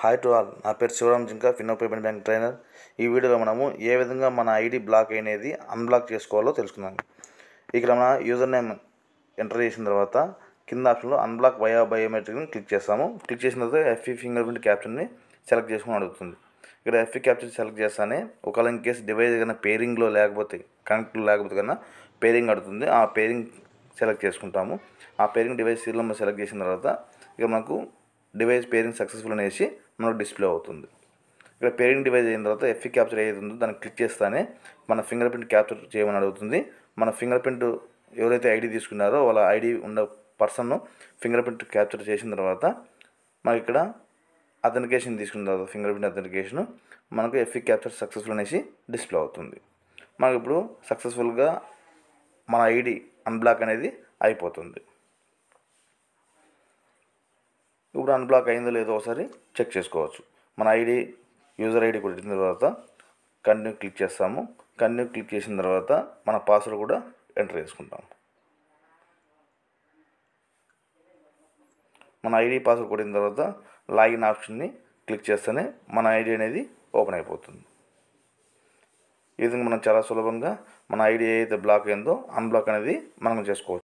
hi to all నా పేరు Shivaram Jinka Fino payment bank trainer ఈ వీడియోలో మనము ఏ విధంగా మన ఐడి బ్లాక్ అయినది అన్బ్లాక్ చేసుకోవాలో తెలుసుకుందాం ఇక్కడ మన యూజర్ నేమ్ ఎంటర్ చేసిన తర్వాత కింద ఆప్షన్లో అన్బ్లాక్ బయో బయోమెట్రిక్ని క్లిక్ చేస్తాము క్లిక్ చేసిన తర్వాత ఎఫ్ఈ ఫింగర్ ప్రింట్ క్యాప్షన్ని సెలెక్ట్ చేసుకుని అడుగుతుంది ఇక్కడ ఎఫ్ఈ క్యాప్షన్ సెలెక్ట్ చేస్తానే ఒకవేళ ఇన్ కేసు డివైజ్ కన్నా పేరింగ్లో లేకపోతే కనెక్ట్లో లేకపోతే కన్నా పేరింగ్ అడుగుతుంది ఆ పేరింగ్ సెలెక్ట్ చేసుకుంటాము ఆ pairing device serial number select చేసిన తర్వాత ఇక మనకు డివైస్ పేరింగ్ సక్సెస్ఫుల్ అనేసి మనకు డిస్ప్లే అవుతుంది ఇక్కడ పేరింగ్ డివైజ్ అయిన తర్వాత ఎఫ్ఈ క్యాప్చర్ ఏది దాన్ని క్లిక్ చేస్తానే మన ఫింగర్ ప్రింట్ క్యాప్చర్ చేయమని అడుగుతుంది మన ఫింగర్ ప్రింట్ ఎవరైతే ఐడి తీసుకున్నారో వాళ్ళ ఐడి ఉన్న పర్సన్ను ఫింగర్ ప్రింట్ క్యాప్చర్ చేసిన తర్వాత మనకి ఇక్కడ అథెంటికేషన్ తీసుకున్న తర్వాత ఫింగర్ ప్రింట్ అథెంటికేషన్ మనకు ఎఫ్ఈ క్యాప్చర్ సక్సెస్ఫుల్ అనేసి డిస్ప్లే అవుతుంది మనకి ఇప్పుడు సక్సెస్ఫుల్గా మన ఐడి అన్బ్లాక్ అనేది అయిపోతుంది ఇప్పుడు అన్బ్లాక్ అయిందో లేదో ఒకసారి చెక్ చేసుకోవచ్చు మన ఐడి యూజర్ ఐడి కొట్టిన తర్వాత కంటిన్యూ క్లిక్ చేస్తాము కంటిన్యూ క్లిక్ చేసిన తర్వాత మన పాస్వర్డ్ కూడా ఎంటర్ చేసుకుంటాము మన ఐడి పాస్వర్డ్ కొట్టిన తర్వాత లాగిన్ ఆప్షన్ని క్లిక్ చేస్తేనే మన ఐడి అనేది ఓపెన్ అయిపోతుంది ఈ విధంగా మనం చాలా సులభంగా మన ఐడి ఏదైతే బ్లాక్ అయిందో అన్బ్లాక్ అనేది మనం చేసుకోవచ్చు